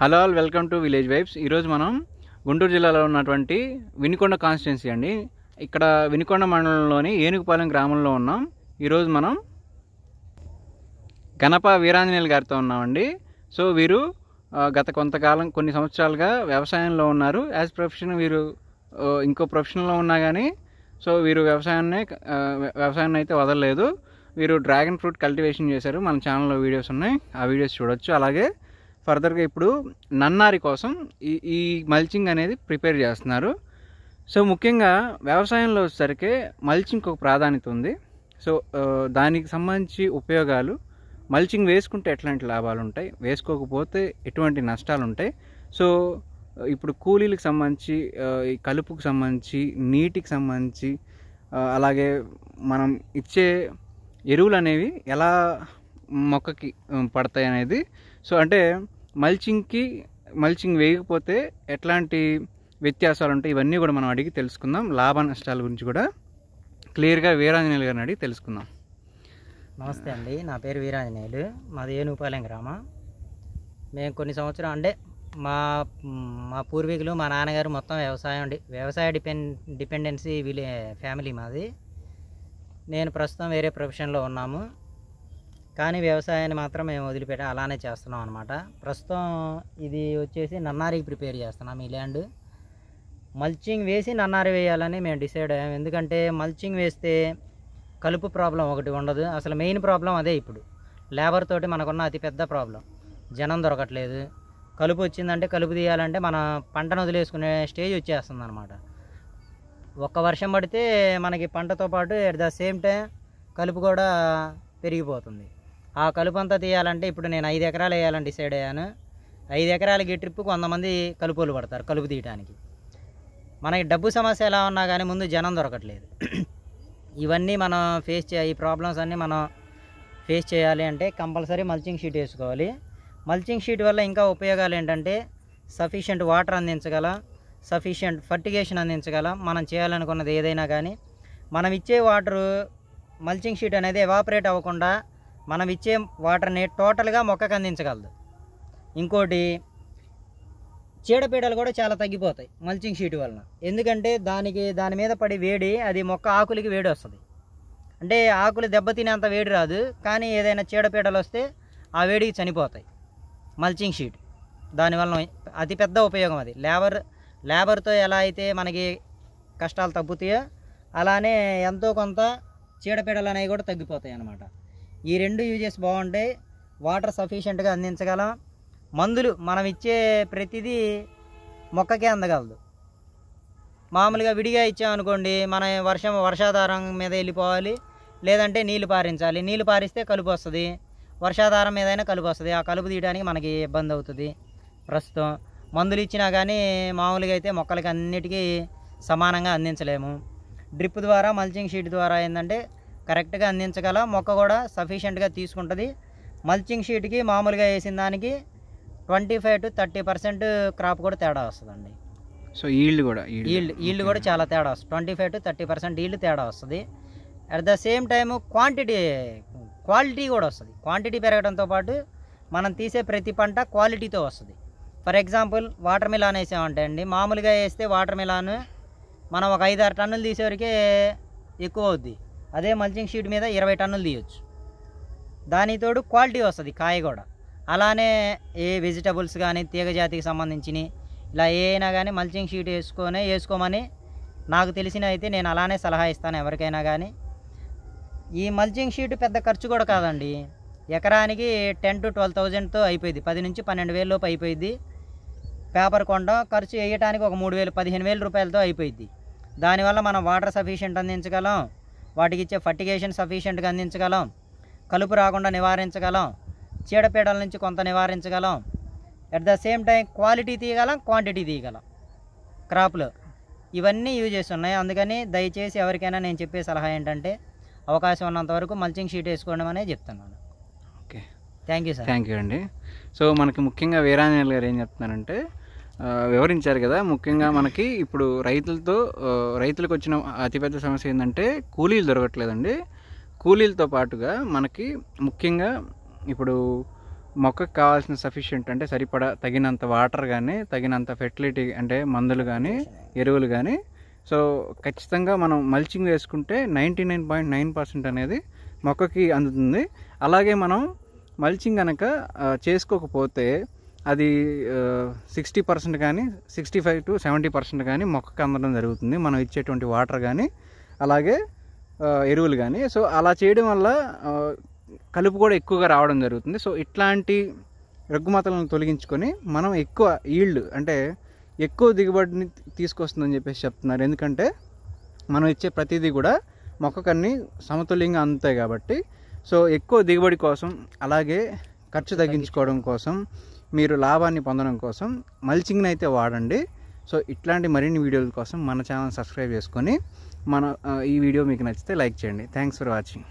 hello all welcome to village vibes ఈరోజు మనం గుంటూరు జిల్లాలో ఉన్నటువంటి వినికొండ కాన్స్టిట్యున్సీ అండి ఇక్కడ వినికొండ మండలంలోని ఏనుగుపాలెం గ్రామంలో ఉన్నాం ఈరోజు మనం గణప వీరాంజనేయులు గారితో ఉన్నామండి సో వీరు గత కొంతకాలం కొన్ని సంవత్సరాలుగా వ్యవసాయంలో ఉన్నారు యాజ్ ప్రొఫెషన్ వీరు ఇంకో ప్రొఫెషన్లో ఉన్నా కానీ సో వీరు వ్యవసాయాన్ని వ్యవసాయాన్ని అయితే వదలలేదు వీరు డ్రాగన్ ఫ్రూట్ కల్టివేషన్ చేశారు మన ఛానల్లో వీడియోస్ ఉన్నాయి ఆ వీడియోస్ చూడొచ్చు అలాగే ఫర్దర్గా ఇప్పుడు నన్నారి కోసం ఈ ఈ మల్చింగ్ అనేది ప్రిపేర్ చేస్తున్నారు సో ముఖ్యంగా వ్యవసాయంలో వచ్చేసరికి మల్చింగ్కి ఒక ప్రాధాన్యత ఉంది సో దానికి సంబంధించి ఉపయోగాలు మల్చింగ్ వేసుకుంటే ఎట్లాంటి లాభాలు ఉంటాయి వేసుకోకపోతే ఎటువంటి నష్టాలు ఉంటాయి సో ఇప్పుడు కూలీలకు సంబంధించి ఈ కలుపుకు సంబంధించి నీటికి సంబంధించి అలాగే మనం ఇచ్చే ఎరువులు అనేవి ఎలా మొక్కకి పడతాయి అనేది సో అంటే మల్చింగ్కి మల్చింగ్ వేయకపోతే ఎట్లాంటి వ్యత్యాసాలు ఉంటాయి ఇవన్నీ కూడా మనం అడిగి తెలుసుకుందాం లాభ నష్టాల గురించి కూడా క్లియర్గా వీరాంజనేయులు గారిని అడిగి తెలుసుకుందాం నమస్తే అండి నా పేరు వీరాంజనేయులు మాది ఏనుగుపాలెం గ్రామ మేము కొన్ని సంవత్సరం అంటే మా మా పూర్వీకులు మా నాన్నగారు మొత్తం వ్యవసాయం అండి వ్యవసాయ డిపెండ్ డిపెండెన్సీ విలే ఫ్యామిలీ మాది నేను ప్రస్తుతం వేరే ప్రొఫెషన్లో ఉన్నాము కానీ వ్యవసాయాన్ని మాత్రం మేము వదిలిపెట్టి అలానే చేస్తున్నాం అనమాట ప్రస్తుతం ఇది వచ్చేసి నన్నారికి ప్రిపేర్ చేస్తున్నాం ఈ ల్యాండ్ మల్చింగ్ వేసి నన్నారి వేయాలని మేము డిసైడ్ అయ్యాం ఎందుకంటే మల్చింగ్ వేస్తే కలుపు ప్రాబ్లం ఒకటి ఉండదు అసలు మెయిన్ ప్రాబ్లం అదే ఇప్పుడు లేబర్ తోటి మనకున్న అతిపెద్ద ప్రాబ్లం జనం దొరకట్లేదు కలుపు వచ్చిందంటే కలుపు తీయాలంటే మన పంటను వదిలేసుకునే స్టేజ్ వచ్చేస్తుంది అనమాట ఒక్క వర్షం పడితే మనకి పంటతో పాటు అట్ ద సేమ్ టైం కలుపు కూడా పెరిగిపోతుంది ఆ కలుపు అంతా తీయాలంటే ఇప్పుడు నేను ఐదు ఎకరాలు వేయాలని డిసైడ్ అయ్యాను ఐదు ఎకరాలకి ట్రిప్ కొంతమంది కలుపులు పడతారు కలుపు తీయడానికి మనకి డబ్బు సమస్య ఎలా ఉన్నా కానీ ముందు జనం దొరకట్లేదు ఇవన్నీ మనం ఫేస్ చే ఈ ప్రాబ్లమ్స్ అన్నీ మనం ఫేస్ చేయాలి అంటే కంపల్సరీ మల్చింగ్ షీట్ వేసుకోవాలి మల్చింగ్ షీట్ వల్ల ఇంకా ఉపయోగాలు ఏంటంటే సఫిషియంట్ వాటర్ అందించగల సఫిషియంట్ ఫర్టిగేషన్ అందించగల మనం చేయాలనుకున్నది ఏదైనా కానీ మనం ఇచ్చే వాటరు మల్చింగ్ షీట్ అనేది ఎవాపరేట్ అవ్వకుండా మనం ఇచ్చే వాటర్ని టోటల్గా మొక్కకు అందించగలదు ఇంకోటి చీడపీడలు కూడా చాలా తగ్గిపోతాయి మల్చింగ్ షీట్ వలన ఎందుకంటే దానికి దాని మీద పడి వేడి అది మొక్క ఆకులకి వేడి వస్తుంది అంటే ఆకులు దెబ్బతినేంత వేడి రాదు కానీ ఏదైనా చీడపీడలు వస్తే ఆ వేడికి చనిపోతాయి మల్చింగ్ షీట్ దానివల్ల అతిపెద్ద ఉపయోగం అది లేబర్ లేబర్తో ఎలా అయితే మనకి కష్టాలు తగ్గుతాయో అలానే ఎంతో కొంత చీడపీడలు అనేవి కూడా తగ్గిపోతాయి అన్నమాట ఈ రెండు యూజెస్ బాగుంటాయి వాటర్ సఫిషియెంట్గా అందించగలం మందులు మనం ఇచ్చే ప్రతిదీ మొక్కకే అందగలదు మామూలుగా విడిగా ఇచ్చామనుకోండి మన వర్షం వర్షాధారం మీద వెళ్ళిపోవాలి లేదంటే నీళ్లు పారించాలి నీళ్లు పారిస్తే కలుపు వస్తుంది వర్షాధారం మీదైనా కలుపు వస్తుంది ఆ కలుపు తీయడానికి మనకి ఇబ్బంది అవుతుంది ప్రస్తుతం మందులు ఇచ్చినా కానీ మామూలుగా అయితే మొక్కలకి అన్నిటికీ సమానంగా అందించలేము డ్రిప్ ద్వారా మల్చింగ్ షీట్ ద్వారా ఏంటంటే కరెక్ట్గా అందించగల మొక్క కూడా సఫిషియెంట్గా తీసుకుంటుంది మల్చింగ్ షీట్కి మామూలుగా వేసిన దానికి twenty five to thirty percent crop కూడా తేడా వస్తుందండి సో ఈల్డ్ కూడా ఈల్డ్ ఈల్డ్ కూడా చాలా తేడా వస్తుంది twenty five to thirty percent yield తేడా వస్తుంది at the same time quantity quality కూడా వస్తుంది క్వాంటిటీ పెరగడంతో పాటు మనం తీసే ప్రతి పంట క్వాలిటీతో వస్తుంది ఫర్ ఎగ్జాంపుల్ వాటర్ మిలాన్ వేసామంటే అండి మామూలుగా వేస్తే వాటర్ మిలాన్ మనం ఒక ఐదారు టన్నులు తీసేవరకే ఎక్కువ అవుద్ది అదే మల్చింగ్ షీట్ మీద ఇరవై టన్నులు తీయచ్చు దానితోడు క్వాలిటీ వస్తుంది కాయ కూడా అలానే ఏ వెజిటబుల్స్ కానీ తీగజాతికి సంబంధించినవి ఇలా ఏ అయినా కానీ మల్చింగ్ షీట్ వేసుకొని వేసుకోమని నాకు తెలిసిన అయితే నేను అలానే సలహా ఇస్తాను ఎవరికైనా కానీ ఈ మల్చింగ్ షీట్ పెద్ద ఖర్చు కూడా కాదండి ఎకరానికి టెన్ టు ట్వెల్వ్ థౌజండ్తో అయిపోయింది పది నుంచి పన్నెండు వేల లోపు అయిపోయింది పేపర్ కొండ ఖర్చు వేయటానికి ఒక మూడు వేలు పదిహేను వేల రూపాయలతో అయిపోయింది దానివల్ల మనం వాటర్ సఫిషియెంట్ అందించగలం వాటికి ఇచ్చే ఫర్టిగేషన్ సఫిషియెంట్గా అందించగలం కలుపు రాకుండా నివారించగలం చీడపీడల నుంచి కొంత నివారించగలం at the same time quality తీయగలం క్వాంటిటీ తీయగలం క్రాప్లు ఇవన్నీ యూజ్ చేస్తున్నాయి అందుకని దయచేసి ఎవరికైనా నేను చెప్పే సలహా ఏంటంటే అవకాశం ఉన్నంత వరకు మల్చింగ్ షీట్ వేసుకోవడం అనేది చెప్తున్నాను okay thank you sir thank you అండి సో మనకి ముఖ్యంగా వీరాంజనేయులు గారు ఏం చెప్తున్నారంటే వివరించారు కదా ముఖ్యంగా మనకి ఇప్పుడు రైతులతో రైతులకు వచ్చిన అతిపెద్ద సమస్య ఏంటంటే కూలీలు దొరకట్లేదండి కూలీలతో పాటుగా మనకి ముఖ్యంగా ఇప్పుడు మొక్కకు కావాల్సిన సఫిషియంట్ అంటే సరిపడా తగినంత వాటర్ కానీ తగినంత ఫెర్టిలిటీ అంటే మందులు కానీ ఎరువులు కానీ సో ఖచ్చితంగా మనం మల్చింగ్ వేసుకుంటే ninety nine point nine percent అనేది మొక్కకి అందుతుంది అలాగే మనం మల్చింగ్ కనుక చేసుకోకపోతే అది సిక్స్టీ పర్సెంట్ కానీ sixty five to seventy percent కానీ మొక్కకు అందడం జరుగుతుంది మనం ఇచ్చేటువంటి వాటర్ కానీ అలాగే ఎరువులు కానీ సో అలా చేయడం వల్ల కలుపు కూడా ఎక్కువగా రావడం జరుగుతుంది సో ఇట్లాంటి రగ్గుమతలను తొలగించుకొని మనం ఎక్కువ ఈల్డ్ అంటే ఎక్కువ దిగుబడిని తీసుకొస్తుందని చెప్పేసి చెప్తున్నారు ఎందుకంటే మనం ఇచ్చే ప్రతిదీ కూడా మొక్కకన్ని సమతుల్యంగా అందుతాయి కాబట్టి సో ఎక్కువ దిగుబడి కోసం అలాగే ఖర్చు తగ్గించుకోవడం కోసం మీరు లాభాన్ని పొందడం కోసం మల్చింగ్ని అయితే వాడండి సో ఇట్లాంటి మరిన్ని వీడియోల కోసం మన ఛానల్ సబ్స్క్రైబ్ చేసుకొని మన ఈ వీడియో మీకు నచ్చితే లైక్ చేయండి థ్యాంక్స్ ఫర్ వాచింగ్